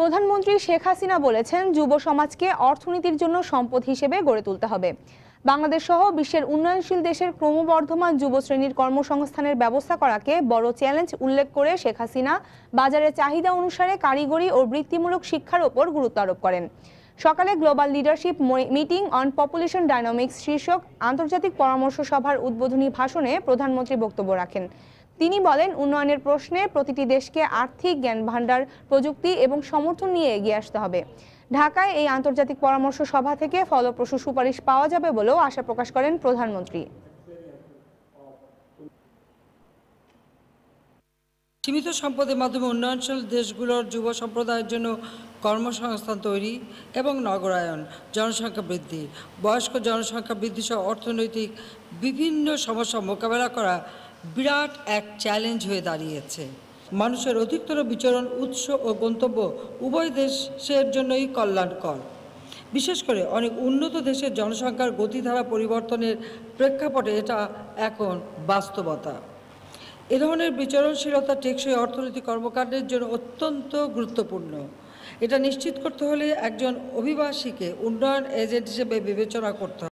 প্রধানমন্ত্রী শেখ হাসিনা বলেছেন যুব সমাজকে অর্থনীতির জন্য সম্পদ হিসেবে গড়ে তুলতে হবে বাংলাদেশ সহ বিশ্বের উন্নয়নশীল দেশের ক্রমবর্ধমান যুবশ্রেণীর কর্মসংস্থানের ব্যবস্থা করাকে বড় চ্যালেঞ্জ উল্লেখ করে শেখ হাসিনা বাজারে চাহিদা অনুসারে কারিগরি ও বৃত্তিমূলক শিক্ষার ওপর গুরুত্ব আরোপ করেন সকালে global leadership meeting on population dynamics শীর্ষক আন্তর্জাতিক পরামর্শ সভার উদ্বোধনী ভাষণে প্রধানমন্ত্রী বক্তব্য রাখেন তিনি বলেন উন্নয়নের প্রশ্নে প্রতিটি দেশকে আর্থিক জ্ঞান ভাণ্ডার প্রযুক্তি এবং সমর্থন নিয়ে এগিয়ে আসতে হবে ঢাকায় এই আন্তর্জাতিক পরামর্শ সভা থেকে ফলপ্রসূ সুপারিশ পাওয়া যাবে বলেও আশা প্রকাশ করেন প্রধানমন্ত্রী সীমিত সম্পদের মাধ্যমে উন্নয়নশীল দেশগুলোর যুব সম্প্রদায়ের জন্য কর্মসংস্থান তৈরি এবং নগরায়ন জনসংখ্যা বৃদ্ধি বয়স্ক জনসংখ্যা বৃদ্ধি সহ অর্থনৈতিক বিভিন্ন সমস্যা মোকাবেলা করা বিরাট এক চ্যালেঞ্জ হয়ে দাঁড়িয়েছে মানুষের অধিকতর বিচরণ উৎস ও গন্তব্য উভয় দেশের জন্যই কল্যাণকর বিশেষ করে অনেক উন্নত দেশের জনসংখ্যার গতিধারা পরিবর্তনের প্রেক্ষাপটে এটা এখন বাস্তবতা এ ধরনের বিচরণশীলতা টেকসই অর্থনৈতিক কর্মকাণ্ডের জন্য অত্যন্ত গুরুত্বপূর্ণ এটা নিশ্চিত করতে হলে একজন অভিবাসীকে উন্নয়ন এজেন্ট হিসেবে বিবেচনা করতে হবে